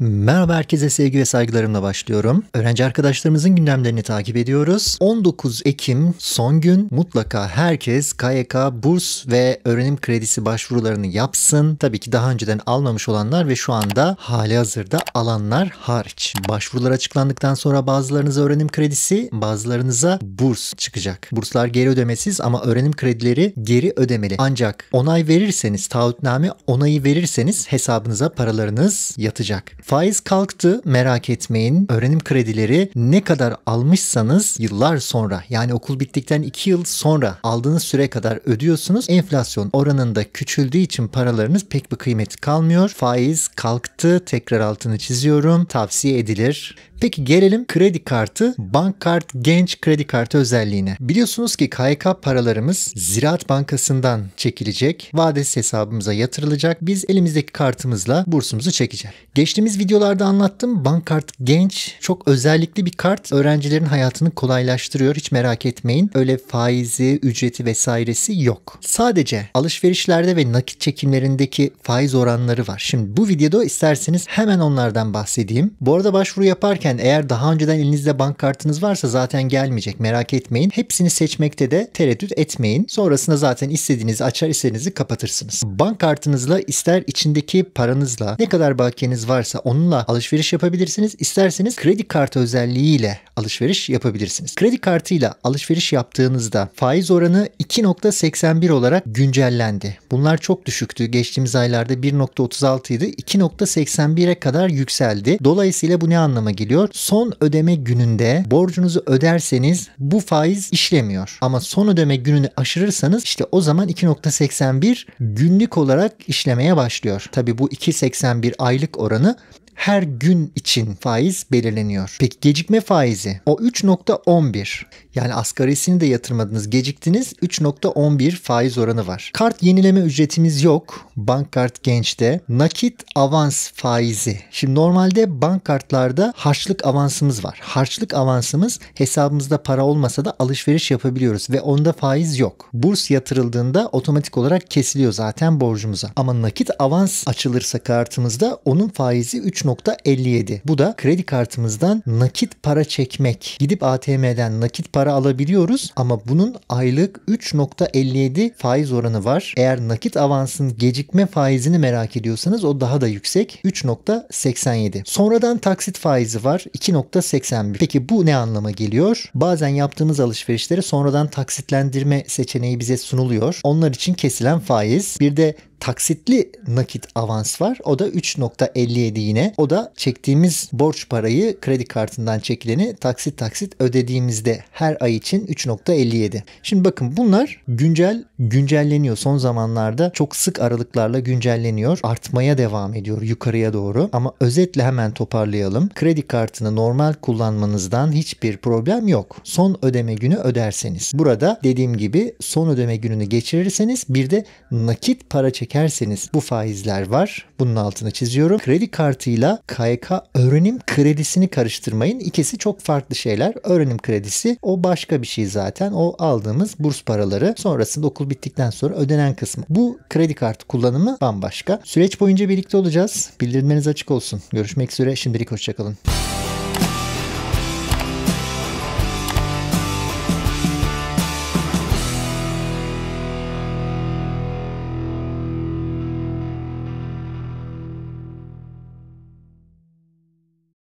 Merhaba herkese sevgi ve saygılarımla başlıyorum. Öğrenci arkadaşlarımızın gündemlerini takip ediyoruz. 19 Ekim son gün mutlaka herkes KYK burs ve öğrenim kredisi başvurularını yapsın. Tabii ki daha önceden almamış olanlar ve şu anda hali hazırda alanlar hariç. Başvurular açıklandıktan sonra bazılarınıza öğrenim kredisi, bazılarınıza burs çıkacak. Burslar geri ödemesiz ama öğrenim kredileri geri ödemeli. Ancak onay verirseniz, taahhütname onayı verirseniz hesabınıza paralarınız yatacak. Faiz kalktı merak etmeyin. Öğrenim kredileri ne kadar almışsanız yıllar sonra yani okul bittikten 2 yıl sonra aldığınız süre kadar ödüyorsunuz. Enflasyon oranında küçüldüğü için paralarınız pek bir kıymeti kalmıyor. Faiz kalktı tekrar altını çiziyorum. Tavsiye edilir. Peki gelelim kredi kartı, bank kart, genç kredi kartı özelliğine. Biliyorsunuz ki KYK paralarımız Ziraat Bankası'ndan çekilecek, vadesi hesabımıza yatırılacak. Biz elimizdeki kartımızla bursumuzu çekeceğiz. Geçtiğimiz videolarda anlattım. Bankart Genç çok özellikli bir kart. Öğrencilerin hayatını kolaylaştırıyor. Hiç merak etmeyin. Öyle faizi, ücreti vesairesi yok. Sadece alışverişlerde ve nakit çekimlerindeki faiz oranları var. Şimdi bu videoda isterseniz hemen onlardan bahsedeyim. Bu arada başvuru yaparken eğer daha önceden elinizde bank kartınız varsa zaten gelmeyecek. Merak etmeyin. Hepsini seçmekte de tereddüt etmeyin. Sonrasında zaten istediğinizi açar istediğinizi kapatırsınız. Bank kartınızla ister içindeki paranızla ne kadar bakiyeniz varsa Onunla alışveriş yapabilirsiniz. İsterseniz kredi kartı özelliğiyle alışveriş yapabilirsiniz. Kredi kartıyla alışveriş yaptığınızda faiz oranı 2.81 olarak güncellendi. Bunlar çok düşüktü. Geçtiğimiz aylarda 1.36 idi. 2.81'e kadar yükseldi. Dolayısıyla bu ne anlama geliyor? Son ödeme gününde borcunuzu öderseniz bu faiz işlemiyor. Ama son ödeme gününü aşırırsanız işte o zaman 2.81 günlük olarak işlemeye başlıyor. Tabi bu 2.81 aylık oranı her gün için faiz belirleniyor. Peki gecikme faizi o 3.11 yani asgarisini de yatırmadınız geciktiniz 3.11 faiz oranı var. Kart yenileme ücretimiz yok bankkart gençte nakit avans faizi. Şimdi normalde bankkartlarda harçlık avansımız var. Harçlık avansımız hesabımızda para olmasa da alışveriş yapabiliyoruz ve onda faiz yok. Burs yatırıldığında otomatik olarak kesiliyor zaten borcumuza. Ama nakit avans açılırsa kartımızda onun faizi 3 3.57. Bu da kredi kartımızdan nakit para çekmek. Gidip ATM'den nakit para alabiliyoruz ama bunun aylık 3.57 faiz oranı var. Eğer nakit avansın gecikme faizini merak ediyorsanız o daha da yüksek. 3.87. Sonradan taksit faizi var. 2.81. Peki bu ne anlama geliyor? Bazen yaptığımız alışverişleri sonradan taksitlendirme seçeneği bize sunuluyor. Onlar için kesilen faiz. Bir de taksitli nakit avans var. O da 3.57 yine. O da çektiğimiz borç parayı kredi kartından çekileni taksit taksit ödediğimizde her ay için 3.57. Şimdi bakın bunlar güncel güncelleniyor. Son zamanlarda çok sık aralıklarla güncelleniyor. Artmaya devam ediyor yukarıya doğru. Ama özetle hemen toparlayalım. Kredi kartını normal kullanmanızdan hiçbir problem yok. Son ödeme günü öderseniz. Burada dediğim gibi son ödeme gününü geçirirseniz bir de nakit para çek çekerseniz bu faizler var. Bunun altını çiziyorum. Kredi kartıyla KYK öğrenim kredisini karıştırmayın. İkisi çok farklı şeyler. Öğrenim kredisi o başka bir şey zaten. O aldığımız burs paraları sonrasında okul bittikten sonra ödenen kısmı. Bu kredi kartı kullanımı bambaşka. Süreç boyunca birlikte olacağız. Bildirmeniz açık olsun. Görüşmek üzere. Şimdilik hoşçakalın.